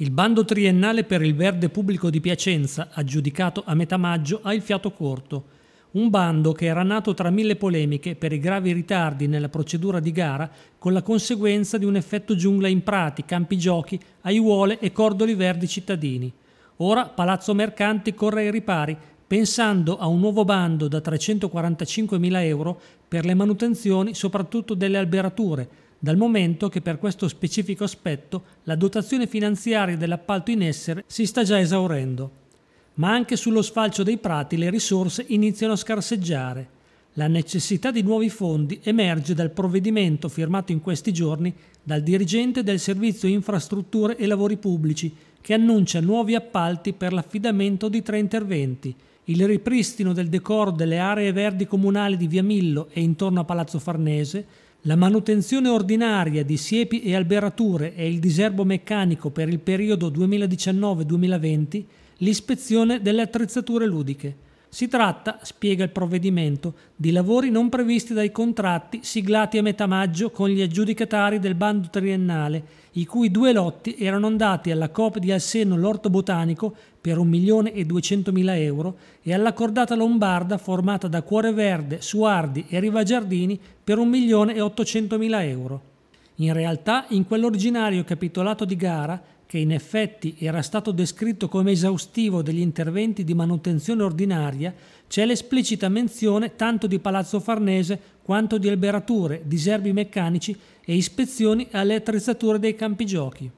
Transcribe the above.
Il bando triennale per il verde pubblico di Piacenza, aggiudicato a metà maggio, ha il fiato corto. Un bando che era nato tra mille polemiche per i gravi ritardi nella procedura di gara, con la conseguenza di un effetto giungla in prati, campi giochi, aiuole e cordoli verdi cittadini. Ora Palazzo Mercanti corre ai ripari, pensando a un nuovo bando da 345.000 euro per le manutenzioni soprattutto delle alberature, dal momento che per questo specifico aspetto la dotazione finanziaria dell'appalto in essere si sta già esaurendo. Ma anche sullo sfalcio dei prati le risorse iniziano a scarseggiare. La necessità di nuovi fondi emerge dal provvedimento firmato in questi giorni dal dirigente del Servizio Infrastrutture e Lavori Pubblici, che annuncia nuovi appalti per l'affidamento di tre interventi, il ripristino del decoro delle aree verdi comunali di Via Millo e intorno a Palazzo Farnese, la manutenzione ordinaria di siepi e alberature e il diserbo meccanico per il periodo 2019-2020, l'ispezione delle attrezzature ludiche. Si tratta, spiega il provvedimento, di lavori non previsti dai contratti siglati a metà maggio con gli aggiudicatari del bando triennale, i cui due lotti erano andati alla COP di Alseno l'Orto Botanico per 1.200.000 euro e alla cordata lombarda formata da Cuore Verde, Suardi e Riva Giardini per 1.800.000 euro. In realtà, in quell'originario capitolato di gara che in effetti era stato descritto come esaustivo degli interventi di manutenzione ordinaria, c'è l'esplicita menzione tanto di Palazzo Farnese quanto di alberature, diserbi meccanici e ispezioni alle attrezzature dei campi giochi.